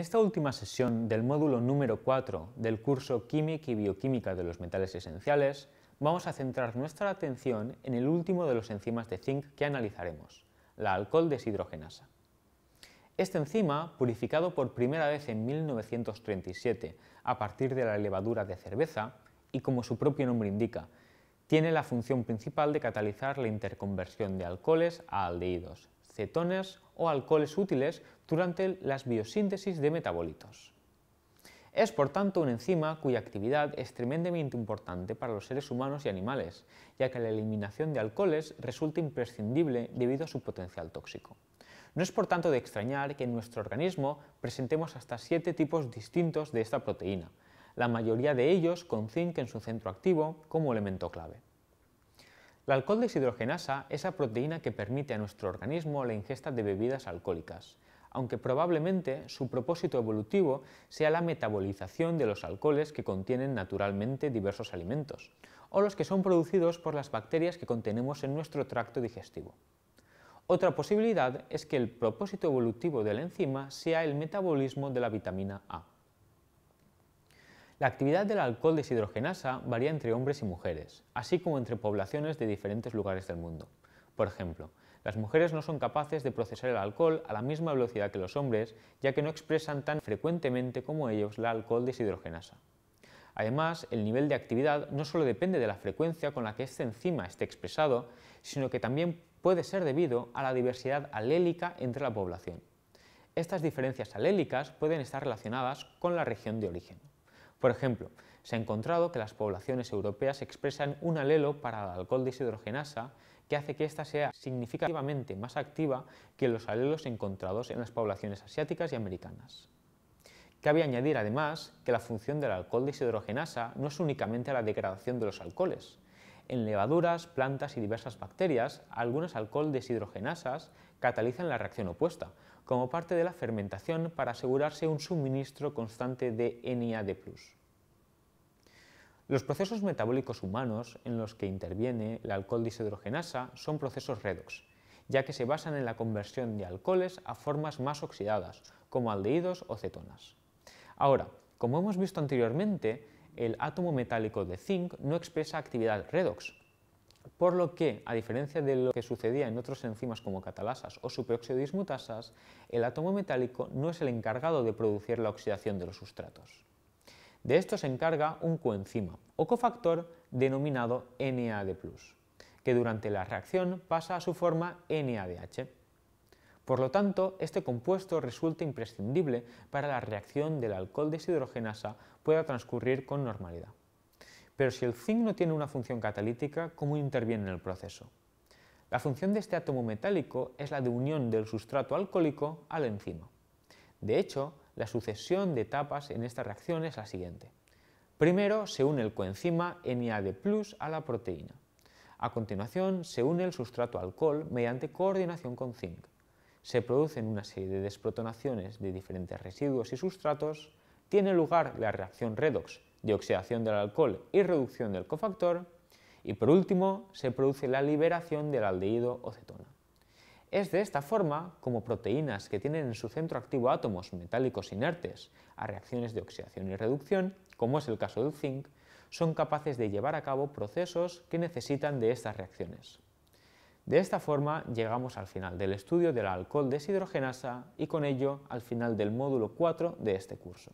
En esta última sesión del módulo número 4 del curso Química y Bioquímica de los Metales Esenciales, vamos a centrar nuestra atención en el último de los enzimas de zinc que analizaremos, la alcohol deshidrogenasa. Este enzima, purificado por primera vez en 1937 a partir de la levadura de cerveza, y como su propio nombre indica, tiene la función principal de catalizar la interconversión de alcoholes a aldehídos, cetonas o alcoholes útiles durante las biosíntesis de metabolitos. Es por tanto una enzima cuya actividad es tremendamente importante para los seres humanos y animales, ya que la eliminación de alcoholes resulta imprescindible debido a su potencial tóxico. No es por tanto de extrañar que en nuestro organismo presentemos hasta siete tipos distintos de esta proteína, la mayoría de ellos con zinc en su centro activo como elemento clave. La alcohol deshidrogenasa es la proteína que permite a nuestro organismo la ingesta de bebidas alcohólicas, aunque probablemente su propósito evolutivo sea la metabolización de los alcoholes que contienen naturalmente diversos alimentos, o los que son producidos por las bacterias que contenemos en nuestro tracto digestivo. Otra posibilidad es que el propósito evolutivo de la enzima sea el metabolismo de la vitamina A. La actividad del alcohol deshidrogenasa varía entre hombres y mujeres, así como entre poblaciones de diferentes lugares del mundo. Por ejemplo, las mujeres no son capaces de procesar el alcohol a la misma velocidad que los hombres, ya que no expresan tan frecuentemente como ellos la alcohol deshidrogenasa. Además, el nivel de actividad no solo depende de la frecuencia con la que este enzima esté expresado, sino que también puede ser debido a la diversidad alélica entre la población. Estas diferencias alélicas pueden estar relacionadas con la región de origen. Por ejemplo, se ha encontrado que las poblaciones europeas expresan un alelo para el alcohol deshidrogenasa que hace que ésta sea significativamente más activa que los alelos encontrados en las poblaciones asiáticas y americanas. Cabe añadir además que la función del alcohol deshidrogenasa no es únicamente la degradación de los alcoholes. En levaduras, plantas y diversas bacterias, algunas alcohol deshidrogenasas catalizan la reacción opuesta, como parte de la fermentación para asegurarse un suministro constante de NAD+. Los procesos metabólicos humanos en los que interviene la alcohol deshidrogenasa son procesos redox, ya que se basan en la conversión de alcoholes a formas más oxidadas, como aldehídos o cetonas. Ahora, como hemos visto anteriormente, el átomo metálico de zinc no expresa actividad redox, por lo que, a diferencia de lo que sucedía en otras enzimas como catalasas o superoxidismutasas, el átomo metálico no es el encargado de producir la oxidación de los sustratos. De esto se encarga un coenzima o cofactor denominado NAD+, que durante la reacción pasa a su forma NADH. Por lo tanto, este compuesto resulta imprescindible para la reacción del alcohol deshidrogenasa pueda transcurrir con normalidad. Pero si el zinc no tiene una función catalítica, ¿cómo interviene en el proceso? La función de este átomo metálico es la de unión del sustrato alcohólico al enzima. De hecho, la sucesión de etapas en esta reacción es la siguiente. Primero se une el coenzima NAD+, a la proteína. A continuación se une el sustrato alcohol mediante coordinación con zinc. Se producen una serie de desprotonaciones de diferentes residuos y sustratos, tiene lugar la reacción redox de oxidación del alcohol y reducción del cofactor, y por último se produce la liberación del aldehído o cetona. Es de esta forma como proteínas que tienen en su centro activo átomos metálicos inertes a reacciones de oxidación y reducción, como es el caso del zinc, son capaces de llevar a cabo procesos que necesitan de estas reacciones. De esta forma llegamos al final del estudio del alcohol deshidrogenasa y con ello al final del módulo 4 de este curso.